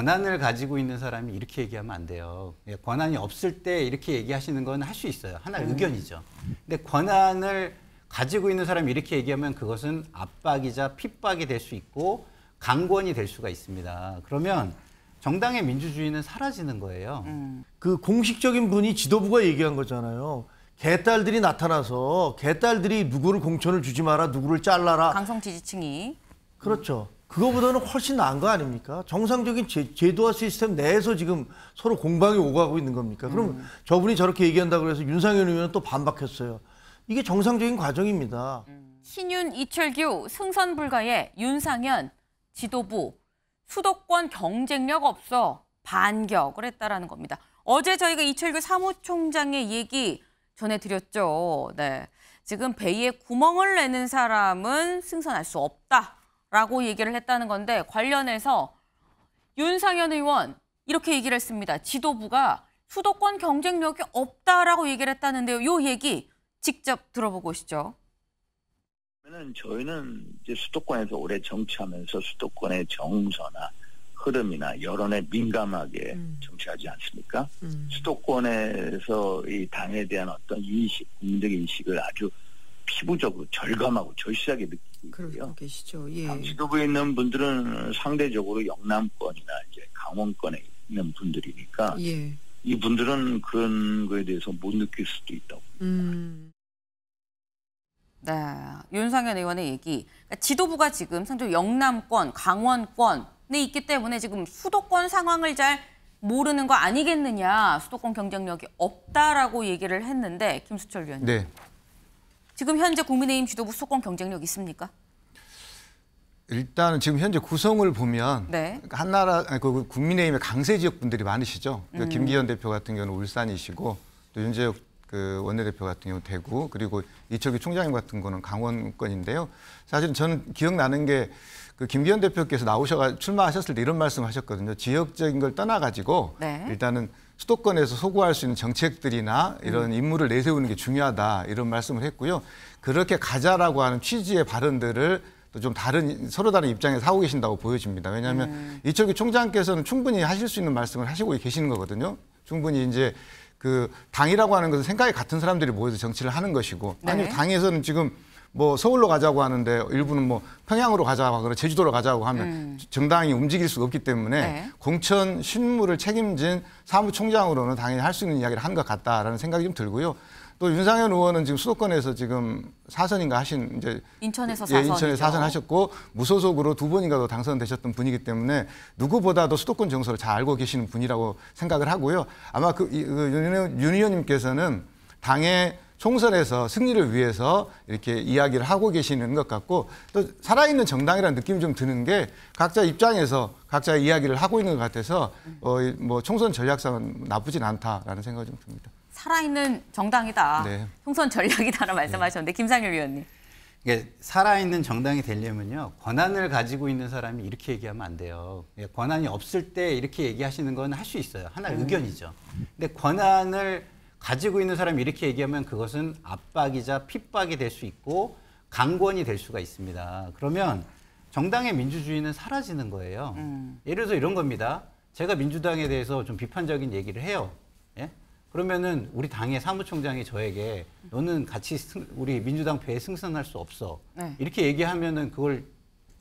권한을 가지고 있는 사람이 이렇게 얘기하면 안 돼요. 예, 권한이 없을 때 이렇게 얘기하시는 건 할 수 있어요. 하나 음. 의견이죠. 근데 권한을 가지고 있는 사람이 이렇게 얘기하면 그것은 압박이자 핍박이 될 수 있고 강권이 될 수가 있습니다. 그러면 정당의 민주주의는 사라지는 거예요. 음. 그 공식적인 분이 지도부가 얘기한 거잖아요. 개딸들이 나타나서 개딸들이 누구를 공천을 주지 마라, 누구를 잘라라. 강성 지지층이. 그렇죠. 그거보다는 훨씬 나은 거 아닙니까? 정상적인 제, 도화 시스템 내에서 지금 서로 공방이 오가고 있는 겁니까? 그럼 음. 저분이 저렇게 얘기한다고 해서 윤상현 의원은 또 반박했어요. 이게 정상적인 과정입니다. 신윤, 이철규, 승선 불가에 윤상현, 지도부, 수도권 경쟁력 없어 반격을 했다라는 겁니다. 어제 저희가 이철규 사무총장의 얘기 전해드렸죠. 네. 지금 베이에 구멍을 내는 사람은 승선할 수 없다. 라고 얘기를 했다는 건데 관련해서 윤상현 의원 이렇게 얘기를 했습니다. 지도부가 수도권 경쟁력이 없다라고 얘기를 했다는데요. 이 얘기 직접 들어보고 오시죠. 저희는 이제 수도권에서 오래 정치하면서 수도권의 정서나 흐름이나 여론에 민감하게 음. 정치하지 않습니까? 음. 수도권에서 이 당에 대한 어떤 인식, 국민적 인식을 아주 피부적으로 절감하고 절실하게 느끼고요. 그렇 계시죠. 예. 아, 지도부에 있는 분들은 상대적으로 영남권이나 이제 강원권에 있는 분들이니까 예. 이 분들은 그런 거에 대해서 못 느낄 수도 있다고. 음. 네, 윤상현 의원의 얘기. 그러니까 지도부가 지금 상조 영남권, 강원권에 있기 때문에 지금 수도권 상황을 잘 모르는 거 아니겠느냐. 수도권 경쟁력이 없다라고 얘기를 했는데 김수철 위원님. 네. 지금 현재 국민의힘 지도부 수권 경쟁력 있습니까? 일단은 지금 현재 구성을 보면 네. 그러니까 한나라 그 국민의힘의 강세 지역 분들이 많으시죠. 그러니까 음. 김기현 대표 같은 경우는 울산이시고 또 윤재혁 그 원내대표 같은 경우 대구 그리고 이철규 총장님 같은 거는 강원권인데요. 사실 저는 기억나는 게 그 김기현 대표께서 나오셔가 출마하셨을 때 이런 말씀하셨거든요. 지역적인 걸 떠나가지고 네. 일단은 수도권에서 소구할 수 있는 정책들이나 이런 음. 임무를 내세우는 게 중요하다 이런 말씀을 했고요. 그렇게 가자라고 하는 취지의 발언들을 또 좀 다른 서로 다른 입장에서 하고 계신다고 보여집니다. 왜냐하면 음. 이철규 총장께서는 충분히 하실 수 있는 말씀을 하시고 계시는 거거든요. 충분히 이제 그 당이라고 하는 것은 생각이 같은 사람들이 모여서 정치를 하는 것이고 아니 네. 당에서는 지금 뭐 서울로 가자고 하는데 일부는 뭐 평양으로 가자고 하거나 제주도로 가자고 하면 음. 정당이 움직일 수가 없기 때문에 네. 공천 신무를 책임진 사무총장으로는 당연히 할 수 있는 이야기를 한 것 같다라는 생각이 좀 들고요. 또 윤상현 의원은 지금 수도권에서 지금 사선인가 하신 이제 인천에서 사선 예, 인천에 사선하셨고 무소속으로 두 번인가 더 당선되셨던 분이기 때문에 누구보다도 수도권 정서를 잘 알고 계시는 분이라고 생각을 하고요. 아마 그윤 그, 그, 의원님께서는 당의 총선에서 승리를 위해서 이렇게 이야기를 하고 계시는 것 같고 또 살아있는 정당이라는 느낌이 좀 드는 게 각자 입장에서 각자 이야기를 하고 있는 것 같아서 어, 뭐 총선 전략상은 나쁘진 않다라는 생각이 좀 듭니다. 살아있는 정당이다. 네. 총선 전략이다라는 말씀하셨는데 네. 김상률 위원님. 이게 살아있는 정당이 되려면요 권한을 가지고 있는 사람이 이렇게 얘기하면 안 돼요. 예, 권한이 없을 때 이렇게 얘기하시는 건 할 수 있어요. 하나 의 음. 의견이죠. 근데 권한을 가지고 있는 사람이 이렇게 얘기하면 그것은 압박이자 핍박이 될 수 있고 강권이 될 수가 있습니다. 그러면 정당의 민주주의는 사라지는 거예요. 음. 예를 들어서 이런 겁니다. 제가 민주당에 대해서 좀 비판적인 얘기를 해요. 예? 그러면은 우리 당의 사무총장이 저에게 너는 같이 승, 우리 민주당 배에 승선할 수 없어. 네. 이렇게 얘기하면은 그걸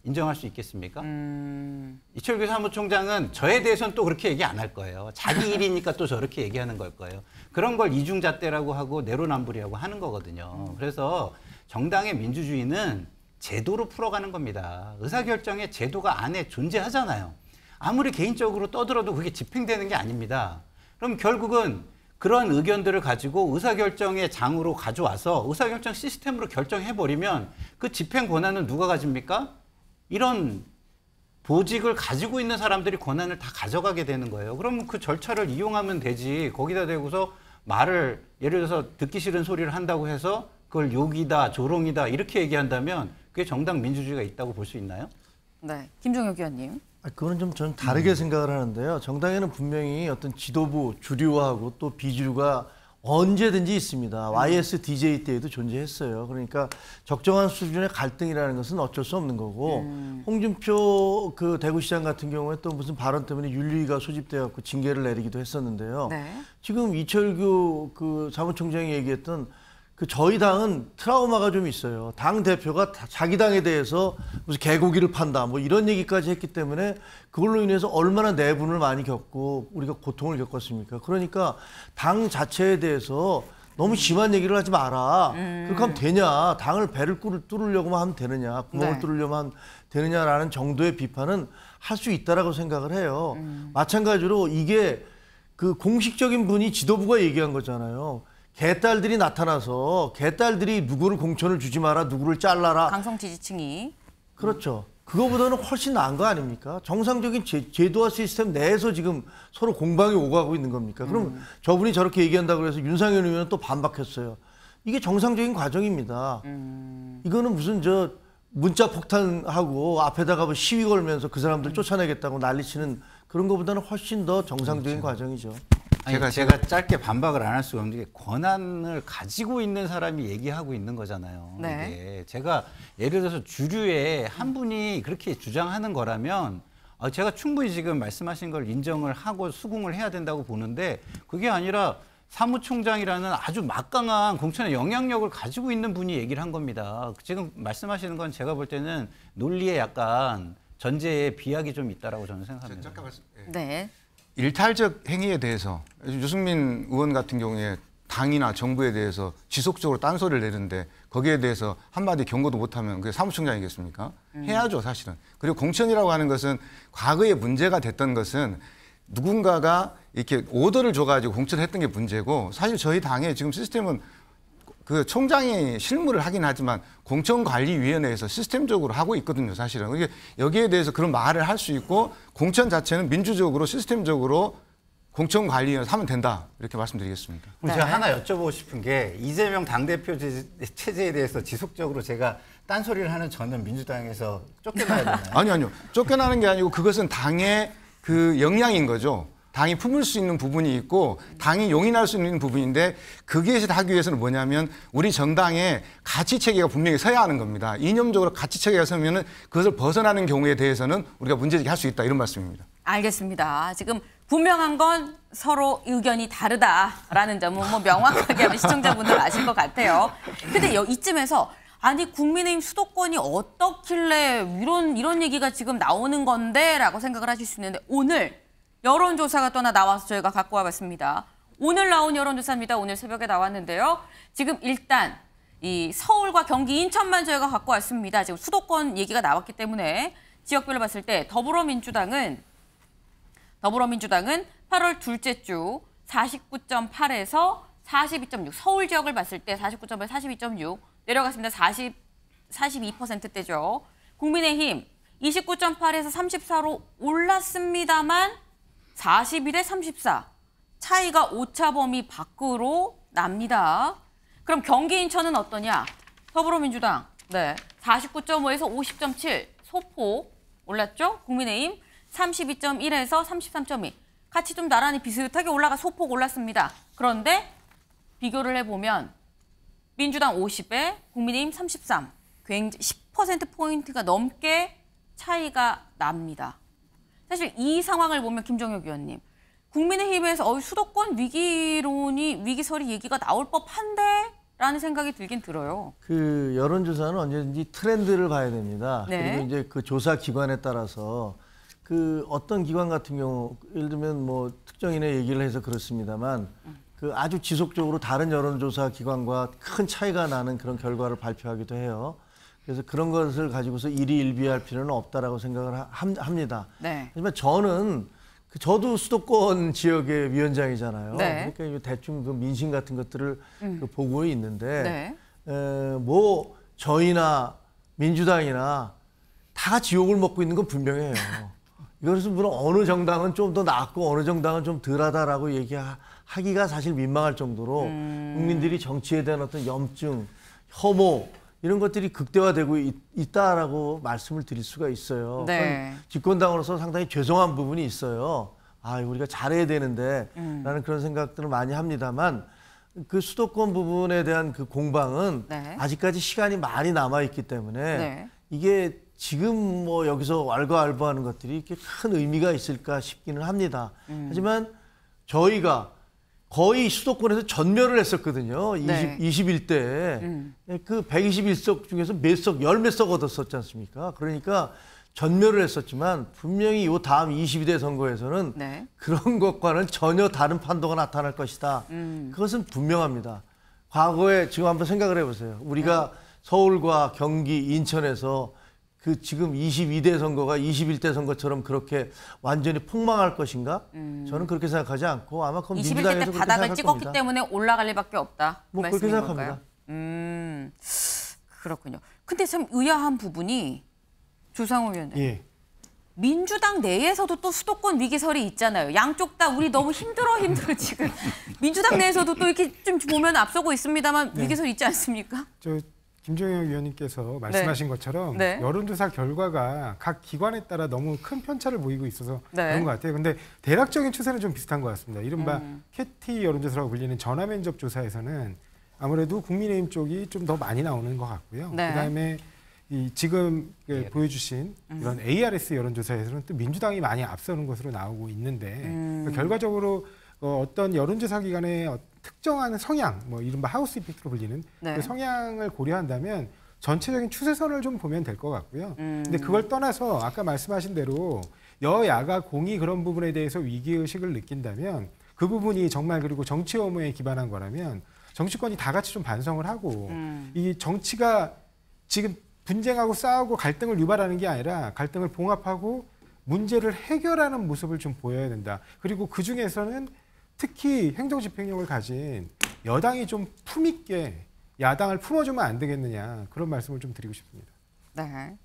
인정할 수 있겠습니까? 음... 이철규 사무총장은 저에 대해서는 또 그렇게 얘기 안 할 거예요. 자기 일이니까 또 저렇게 얘기하는 걸 거예요. 그런 걸 이중잣대라고 하고 내로남불이라고 하는 거거든요. 그래서 정당의 민주주의는 제도로 풀어가는 겁니다. 의사결정의 제도가 안에 존재하잖아요. 아무리 개인적으로 떠들어도 그게 집행되는 게 아닙니다. 그럼 결국은 그런 의견들을 가지고 의사결정의 장으로 가져와서 의사결정 시스템으로 결정해버리면 그 집행 권한은 누가 가집니까? 이런 보직을 가지고 있는 사람들이 권한을 다 가져가게 되는 거예요. 그럼 그 절차를 이용하면 되지. 거기다 대고서 말을 예를 들어서 듣기 싫은 소리를 한다고 해서 그걸 욕이다, 조롱이다 이렇게 얘기한다면 그게 정당 민주주의가 있다고 볼 수 있나요? 네, 김종혁 위원님. 아, 그거는 좀 저는 다르게 음. 생각을 하는데요. 정당에는 분명히 어떤 지도부 주류하고또 비주류가 언제든지 있습니다. YS DJ 때에도 존재했어요. 그러니까 적정한 수준의 갈등이라는 것은 어쩔 수 없는 거고 음. 홍준표 그 대구시장 같은 경우에 또 무슨 발언 때문에 윤리위가 소집돼 갖고 징계를 내리기도 했었는데요. 네. 지금 이철규 그 사무총장이 얘기했던 그 저희 당은 트라우마가 좀 있어요. 당 대표가 자기 당에 대해서 무슨 개고기를 판다 뭐 이런 얘기까지 했기 때문에 그걸로 인해서 얼마나 내분을 많이 겪고 우리가 고통을 겪었습니까? 그러니까 당 자체에 대해서 너무 심한 얘기를 하지 마라. 음. 그렇게 하면 되냐? 당을 배를 뚫으려고만 하면 되느냐? 구멍을 네. 뚫으려면 되느냐라는 정도의 비판은 할 수 있다라고 생각을 해요. 음. 마찬가지로 이게 그 공식적인 분이 지도부가 얘기한 거잖아요. 개딸들이 나타나서 개딸들이 누구를 공천을 주지 마라 누구를 잘라라 강성 지지층이 그렇죠. 그거보다는 훨씬 나은 거 아닙니까? 정상적인 제, 도화 시스템 내에서 지금 서로 공방이 오가고 있는 겁니까? 그럼 음. 저분이 저렇게 얘기한다 고 그래서 윤상현 의원은 또 반박했어요. 이게 정상적인 과정입니다. 음. 이거는 무슨 저 문자 폭탄하고 앞에다가 뭐 시위 걸면서 그 사람들 음. 쫓아내겠다고 난리치는 그런 것보다는 훨씬 더 정상적인 그렇죠. 과정이죠. 제가 제가 짧게 반박을 안 할 수가 없는 게 권한을 가지고 있는 사람이 얘기하고 있는 거잖아요. 네. 이게. 제가 예를 들어서 주류에 한 분이 그렇게 주장하는 거라면 아, 제가 충분히 지금 말씀하신 걸 인정을 하고 수긍을 해야 된다고 보는데 그게 아니라 사무총장이라는 아주 막강한 공천의 영향력을 가지고 있는 분이 얘기를 한 겁니다. 지금 말씀하시는 건 제가 볼 때는 논리에 약간 전제에 비약이 좀 있다라고 저는 생각합니다. 잠깐 말씀. 예. 네. 일탈적 행위에 대해서 유승민 의원 같은 경우에 당이나 정부에 대해서 지속적으로 딴소리를 내는데 거기에 대해서 한마디 경고도 못하면 그게 사무총장이겠습니까? 음. 해야죠 사실은. 그리고 공천이라고 하는 것은 과거에 문제가 됐던 것은 누군가가 이렇게 오더를 줘가지고 공천했던 게 문제고 사실 저희 당의 지금 시스템은 그 총장이 실무를 하긴 하지만 공천관리위원회에서 시스템적으로 하고 있거든요, 사실은. 이게 여기에 대해서 그런 말을 할 수 있고 공천 자체는 민주적으로 시스템적으로 공천관리위원회 하면 된다 이렇게 말씀드리겠습니다. 네. 제가 하나 여쭤보고 싶은 게 이재명 당대표 체제에 대해서 지속적으로 제가 딴소리를 하는 저는 민주당에서 쫓겨나야 되나요? 아니 아니요 쫓겨나는 게 아니고 그것은 당의 그 영향인 거죠. 당이 품을 수 있는 부분이 있고 당이 용인할 수 있는 부분인데 그것을 하기 위해서는 뭐냐면 우리 정당의 가치 체계가 분명히 서야 하는 겁니다. 이념적으로 가치 체계가 서면은 그것을 벗어나는 경우에 대해서는 우리가 문제제기할 수 있다 이런 말씀입니다. 알겠습니다. 지금 분명한 건 서로 의견이 다르다라는 점은 뭐 명확하게 하면 시청자분들 아실 것 같아요. 근데 이쯤에서 아니 국민의힘 수도권이 어떻길래 이런 이런 얘기가 지금 나오는 건데라고 생각을 하실 수 있는데 오늘 여론조사가 떠나 나와서 저희가 갖고 와봤습니다. 오늘 나온 여론조사입니다. 오늘 새벽에 나왔는데요. 지금 일단 이 서울과 경기, 인천만 저희가 갖고 왔습니다. 지금 수도권 얘기가 나왔기 때문에 지역별로 봤을 때 더불어민주당은 더불어민주당은 8월 둘째 주 49.8에서 42.6 서울 지역을 봤을 때 49.8, 42.6 내려갔습니다. 40 42%대죠. 국민의힘 29.8에서 34로 올랐습니다만 41에 34. 차이가 오차 범위 밖으로 납니다. 그럼 경기 인천은 어떠냐? 더불어민주당 네 49.5에서 50.7 소포 올랐죠? 국민의힘 32.1에서 33.2 같이 좀 나란히 비슷하게 올라가 소폭 올랐습니다. 그런데 비교를 해보면 민주당 50에 국민의힘 33 굉장히 10%포인트가 넘게 차이가 납니다. 사실 이 상황을 보면 김정혁 의원님 국민의힘에서 어, 수도권 위기론이 위기설이 얘기가 나올 법한데 라는 생각이 들긴 들어요. 그 여론조사는 언제든지 트렌드를 봐야 됩니다. 네. 그리고 이제 그 조사 기관에 따라서 그 어떤 기관 같은 경우 예를 들면 뭐 특정인의 얘기를 해서 그렇습니다만 그 아주 지속적으로 다른 여론조사 기관과 큰 차이가 나는 그런 결과를 발표하기도 해요. 그래서 그런 것을 가지고서 일희일비할 필요는 없다라고 생각을 하, 합니다. 네. 하지만 저는 그 저도 수도권 지역의 위원장이잖아요. 네. 그러니까 대충 그 민심 같은 것들을 음. 그 보고 있는데 네. 에, 뭐 저희나 민주당이나 다 지옥을 먹고 있는 건 분명해요. 이것은 물론 어느 정당은 좀 더 낫고 어느 정당은 좀 덜하다라고 얘기하기가 사실 민망할 정도로 음. 국민들이 정치에 대한 어떤 염증, 혐오 이런 것들이 극대화되고 있, 다라고 말씀을 드릴 수가 있어요. 네. 집권당으로서 상당히 죄송한 부분이 있어요. 아, 우리가 잘해야 되는데 음. 라는 그런 생각들을 많이 합니다만 그 수도권 부분에 대한 그 공방은 네. 아직까지 시간이 많이 남아 있기 때문에 네. 이게 지금 뭐 여기서 왈가왈부하는 것들이 이렇게 큰 의미가 있을까 싶기는 합니다. 음. 하지만 저희가 거의 수도권에서 전멸을 했었거든요. 20, 21대. 음. 그 121석 중에서 몇 석, 열 몇 석 얻었었지 않습니까? 그러니까 전멸을 했었지만 분명히 요 다음 22대 선거에서는 네. 그런 것과는 전혀 다른 판도가 나타날 것이다. 음. 그것은 분명합니다. 과거에 지금 한번 생각을 해보세요. 우리가 네. 서울과 경기, 인천에서 그 지금 22대 선거가 21대 선거처럼 그렇게 완전히 폭망할 것인가? 음. 저는 그렇게 생각하지 않고 아마 그 21대 때 바닥을 찍었기 겁니다. 때문에 올라갈 일밖에 없다. 뭐그 그렇게 생각합니다. 건가요? 음 그렇군요. 근데 참 의아한 부분이 조상우 위원장. 예. 민주당 내에서도 또 수도권 위기설이 있잖아요. 양쪽 다 우리 너무 힘들어 힘들어 지금. 민주당 내에서도 또 이렇게 좀 보면 앞서고 있습니다만 네. 위기설 있지 않습니까? 저 김종현 위원님께서 네. 말씀하신 네. 것처럼 네. 여론조사 결과가 각 기관에 따라 너무 큰 편차를 보이고 있어서 네. 그런 것 같아요. 근데 대략적인 추세는 좀 비슷한 것 같습니다. 이른바 음. 캐티 여론조사라고 불리는 전화 면접 조사에서는 아무래도 국민의힘 쪽이 좀 더 많이 나오는 것 같고요. 네. 그다음에 이 지금 그 예. 보여주신 음. 이런 ARS 여론조사에서는 또 민주당이 많이 앞서는 것으로 나오고 있는데 음. 결과적으로 어, 어떤 여론조사 기관의 특정하는 성향, 뭐 이른바 하우스 이펙트로 불리는 네. 그 성향을 고려한다면 전체적인 추세선을 좀 보면 될 것 같고요. 음. 근데 그걸 떠나서 아까 말씀하신 대로 여야가 공이 그런 부분에 대해서 위기의식을 느낀다면 그 부분이 정말 그리고 정치 혐무에 기반한 거라면 정치권이 다 같이 좀 반성을 하고 음. 이 정치가 지금 분쟁하고 싸우고 갈등을 유발하는 게 아니라 갈등을 봉합하고 문제를 해결하는 모습을 좀 보여야 된다. 그리고 그 중에서는 특히 행정집행력을 가진 여당이 좀 품있게 야당을 품어주면 안 되겠느냐 그런 말씀을 좀 드리고 싶습니다. 네.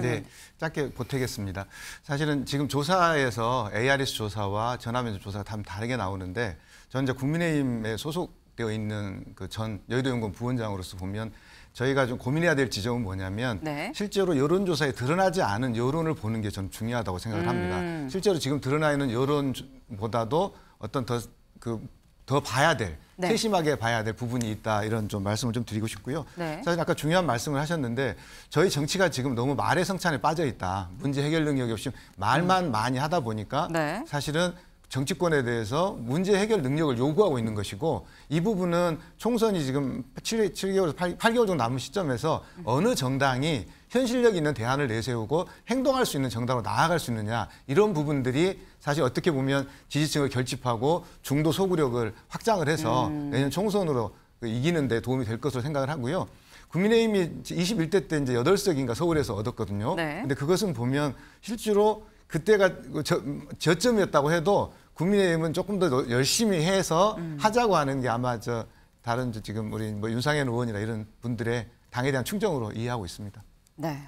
네, 짧게 보태겠습니다. 사실은 지금 조사에서 ARS 조사와 전화면접 조사가 다 다르게 나오는데 저는 이제 국민의힘에 소속되어 있는 그 전 여의도 연구원 부원장으로서 보면 저희가 좀 고민해야 될 지점은 뭐냐면 네. 실제로 여론조사에 드러나지 않은 여론을 보는 게전 중요하다고 생각을 합니다. 음. 실제로 지금 드러나 있는 여론보다도 어떤 더 그더 그, 봐야 될 네. 세심하게 봐야 될 부분이 있다 이런 좀 말씀을 좀 드리고 싶고요. 네. 사실 아까 중요한 말씀을 하셨는데 저희 정치가 지금 너무 말의 성찬에 빠져 있다. 문제 해결 능력이 없이 말만 음. 많이 하다 보니까 네. 사실은 정치권에 대해서 문제 해결 능력을 요구하고 있는 것이고 이 부분은 총선이 지금 7, 7개월에서 8, 8개월 정도 남은 시점에서 어느 정당이 현실력 있는 대안을 내세우고 행동할 수 있는 정당으로 나아갈 수 있느냐 이런 부분들이 사실 어떻게 보면 지지층을 결집하고 중도 소구력을 확장을 해서 음. 내년 총선으로 이기는 데 도움이 될 것으로 생각을 하고요. 국민의힘이 21대 때 이제 8석인가 서울에서 얻었거든요. 네. 근데 그것은 보면 실제로 그때가 저, 저점이었다고 해도 국민의힘은 조금 더 열심히 해서 음. 하자고 하는 게 아마 저 다른 저 지금 우리 뭐 윤상현 의원이나 이런 분들의 당에 대한 충정으로 이해하고 있습니다. 네.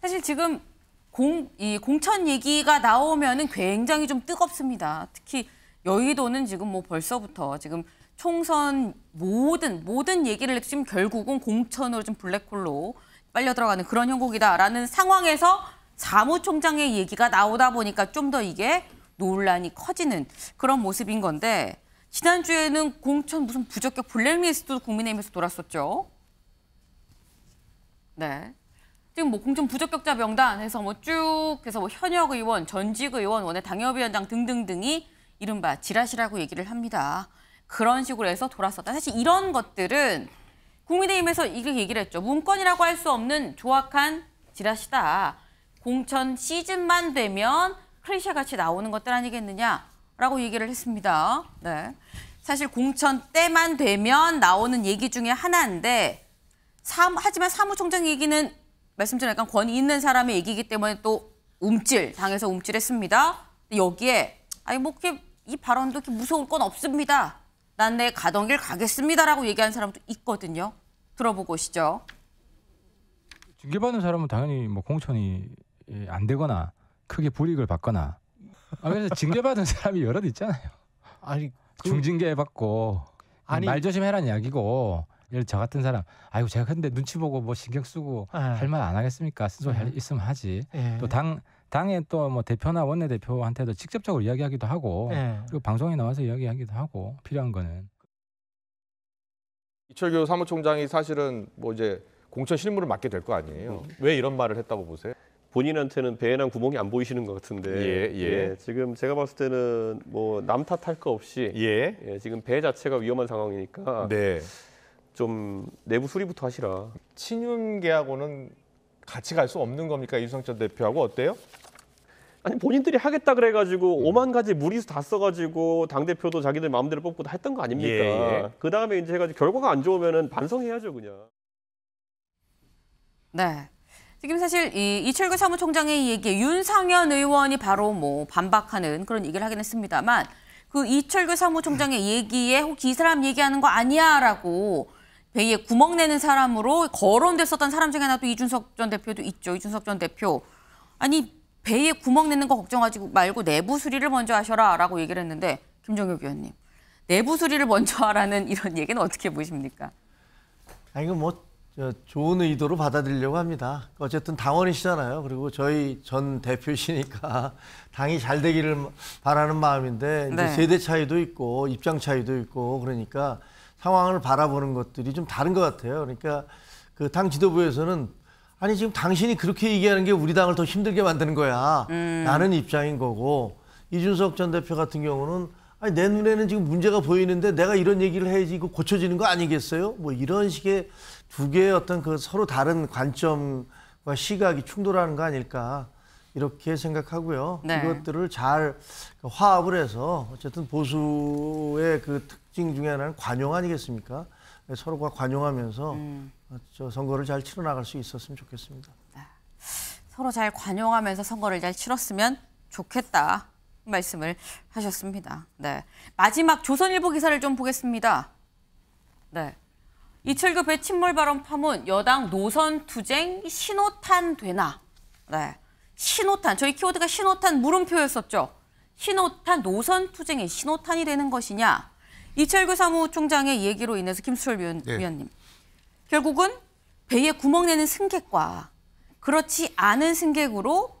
사실 지금 공, 이 공천 얘기가 나오면은 굉장히 좀 뜨겁습니다. 특히 여의도는 지금 뭐 벌써부터 지금 총선 모든 모든 얘기를 지금 결국은 공천으로 좀 블랙홀로 빨려 들어가는 그런 형국이다라는 상황에서 사무총장의 얘기가 나오다 보니까 좀 더 이게 논란이 커지는 그런 모습인 건데 지난주에는 공천 무슨 부적격 블랙리스트 국민의힘에서 돌았었죠. 네. 지금 뭐 공천 부적격자 명단에서 뭐 쭉 해서 뭐 현역 의원, 전직 의원, 원내 당협위원장 등등등이 이른바 지라시라고 얘기를 합니다. 그런 식으로 해서 돌았었다. 사실 이런 것들은 국민의힘에서 이렇게 얘기를 했죠. 문건이라고 할 수 없는 조악한 지라시다. 공천 시즌만 되면 크리셰 같이 나오는 것들 아니겠느냐라고 얘기를 했습니다. 네. 사실 공천 때만 되면 나오는 얘기 중에 하나인데 사, 하지만 사무총장 얘기는 말씀처럼 약간 권위 있는 사람의 얘기이기 때문에 또 움찔 당해서 움찔했습니다. 여기에 아니 뭐이 발언도 이렇게 무서울 건 없습니다. 난 내 가던 길 가겠습니다라고 얘기한 사람도 있거든요. 들어보고 오시죠. 징계받는 사람은 당연히 뭐 공천이 안 되거나 크게 불이익을 받거나 아, 그래서 징계받은 사람이 여럿 있잖아요. 아니 그... 중징계 받고 아니... 말 조심해라는 이야기고 예를 저 같은 사람 아이고 제가 근데 눈치 보고 뭐 신경 쓰고 예. 할말 안 하겠습니까? 스스로 할, 예. 있으면 하지. 예. 또당 당의 또뭐 대표나 원내 대표한테도 직접적으로 이야기하기도 하고 에. 그리고 방송에 나와서 이야기하기도 하고 필요한 거는 이철규 사무총장이 사실은 뭐 이제 공천 실무를 맡게 될 거 아니에요. 음. 왜 이런 말을 했다고 보세요? 본인한테는 배에난 구멍이 안 보이시는 것 같은데 예, 예. 예, 지금 제가 봤을 때는 뭐 남 탓할 거 없이 예. 예. 지금 배 자체가 위험한 상황이니까 네. 좀 내부 수리부터 하시라. 친윤계하고는 같이 갈 수 없는 겁니까 이성철 대표하고 어때요? 아니 본인들이 하겠다 그래가지고 음. 5만 가지 무리수 다 써가지고 당 대표도 자기들 마음대로 뽑고 다 했던 거 아닙니까? 예. 그 다음에 이제 해가지고 결과가 안좋으면 반성해야죠 그냥. 네. 지금 사실 이, 이철규 사무총장의 얘기에 윤상현 의원이 바로 뭐 반박하는 그런 얘기를 하긴 했습니다만 그 이철규 사무총장의 얘기에 혹이 사람 얘기하는 거 아니야라고 배에 구멍 내는 사람으로 거론됐었던 사람 중에 하나 도 이준석 전 대표도 있죠. 이준석 전 대표 아니 배에 구멍 내는 거 걱정하지 말고 내부 수리를 먼저 하셔라라고 얘기를 했는데 김정혁 의원님 내부 수리를 먼저 하라는 이런 얘기는 어떻게 보십니까? 아 이거 뭐 좋은 의도로 받아들이려고 합니다. 어쨌든 당원이시잖아요. 그리고 저희 전 대표시니까 당이 잘 되기를 바라는 마음인데 네. 세대 차이도 있고 입장 차이도 있고 그러니까 상황을 바라보는 것들이 좀 다른 것 같아요. 그러니까 그 당 지도부에서는 아니 지금 당신이 그렇게 얘기하는 게 우리 당을 더 힘들게 만드는 거야. 음. 라는 입장인 거고 이준석 전 대표 같은 경우는 아니 내 눈에는 지금 문제가 보이는데 내가 이런 얘기를 해야지 이거 고쳐지는 거 아니겠어요? 뭐 이런 식의 두 개의 어떤 그 서로 다른 관점과 시각이 충돌하는 거 아닐까 이렇게 생각하고요. 네. 이것들을 잘 화합을 해서 어쨌든 보수의 그 특징 중에 하나는 관용 아니겠습니까? 서로가 관용하면서 음. 저 선거를 잘 치러 나갈 수 있었으면 좋겠습니다. 아, 서로 잘 관용하면서 선거를 잘 치렀으면 좋겠다. 말씀을 하셨습니다. 네. 마지막 조선일보 기사를 좀 보겠습니다. 네. 이철규 배 침몰 발언 파문 여당 노선 투쟁 신호탄 되나? 네. 신호탄 저희 키워드가 신호탄 물음표였었죠. 신호탄 노선 투쟁이 신호탄이 되는 것이냐? 이철규 사무총장의 얘기로 인해서 김수철 위원, 네. 님 결국은 배에 구멍 내는 승객과 그렇지 않은 승객으로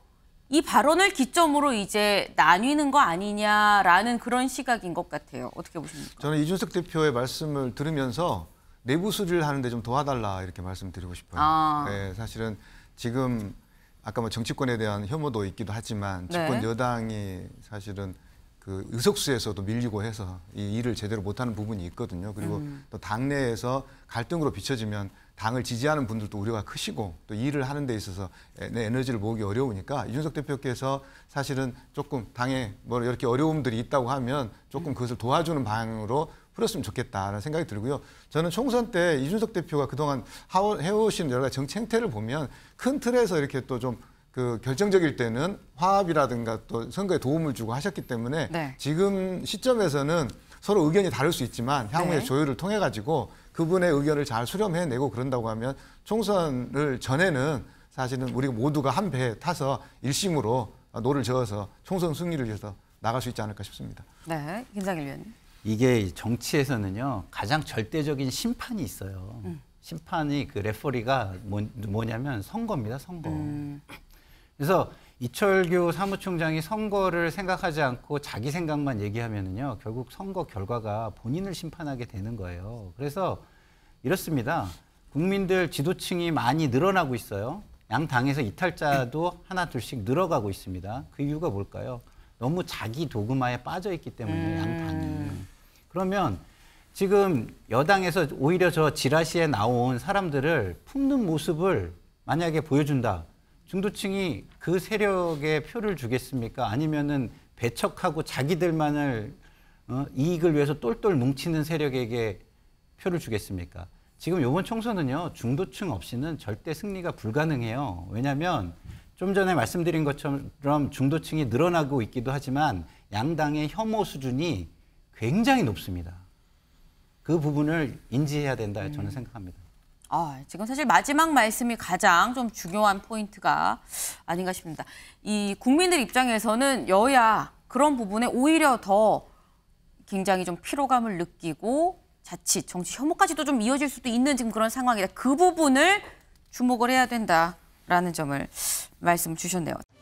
이 발언을 기점으로 이제 나뉘는 거 아니냐라는 그런 시각인 것 같아요. 어떻게 보십니까? 저는 이준석 대표의 말씀을 들으면서 내부 수리를 하는데 좀 도와달라 이렇게 말씀드리고 싶어요. 아. 네, 사실은 지금 아까 뭐 정치권에 대한 혐오도 있기도 하지만 네. 집권 네. 여당이 사실은 그 의석수에서도 밀리고 해서 이 일을 제대로 못하는 부분이 있거든요. 그리고 음. 또 당내에서 갈등으로 비춰지면 당을 지지하는 분들도 우려가 크시고 또 일을 하는 데 있어서 내 에너지를 모으기 어려우니까 이준석 대표께서 사실은 조금 당에 뭐 이렇게 어려움들이 있다고 하면 조금 그것을 도와주는 방향으로 풀었으면 좋겠다라는 생각이 들고요. 저는 총선 때 이준석 대표가 그동안 해오신 여러 가지 정치 행태를 보면 큰 틀에서 이렇게 또 좀 그 결정적일 때는 화합이라든가 또 선거에 도움을 주고 하셨기 때문에 네. 지금 시점에서는 서로 의견이 다를 수 있지만 향후에 네. 조율을 통해 가지고 그분의 의견을 잘 수렴해내고 그런다고 하면 총선을 전에는 사실은 우리 모두가 한 배에 타서 일심으로 노를 저어서 총선 승리를 위해서 나갈 수 있지 않을까 싶습니다. 네, 김상일 위원님. 이게 정치에서는요 가장 절대적인 심판이 있어요. 음. 심판이 그 레퍼리가 뭐, 냐면 선거입니다. 선거. 음. 그래서 이철규 사무총장이 선거를 생각하지 않고 자기 생각만 얘기하면은요 결국 선거 결과가 본인을 심판하게 되는 거예요. 그래서 이렇습니다. 국민들 지도층이 많이 늘어나고 있어요. 양 당에서 이탈자도 하나 둘씩 늘어가고 있습니다. 그 이유가 뭘까요? 너무 자기 도그마에 빠져 있기 때문에 음. 양 당이. 그러면 지금 여당에서 오히려 저 지라시에 나온 사람들을 품는 모습을 만약에 보여준다. 중도층이 그 세력에 표를 주겠습니까? 아니면은 배척하고 자기들만을 어, 이익을 위해서 똘똘 뭉치는 세력에게 표를 주겠습니까? 지금 이번 총선은요 중도층 없이는 절대 승리가 불가능해요. 왜냐하면 좀 전에 말씀드린 것처럼 중도층이 늘어나고 있기도 하지만 양당의 혐오 수준이 굉장히 높습니다. 그 부분을 인지해야 된다 저는 네. 생각합니다. 아, 지금 사실 마지막 말씀이 가장 좀 중요한 포인트가 아닌가 싶습니다. 이 국민들 입장에서는 여야 그런 부분에 오히려 더 굉장히 좀 피로감을 느끼고 자칫 정치 혐오까지도 좀 이어질 수도 있는 지금 그런 상황이다. 그 부분을 주목을 해야 된다라는 점을 말씀 주셨네요.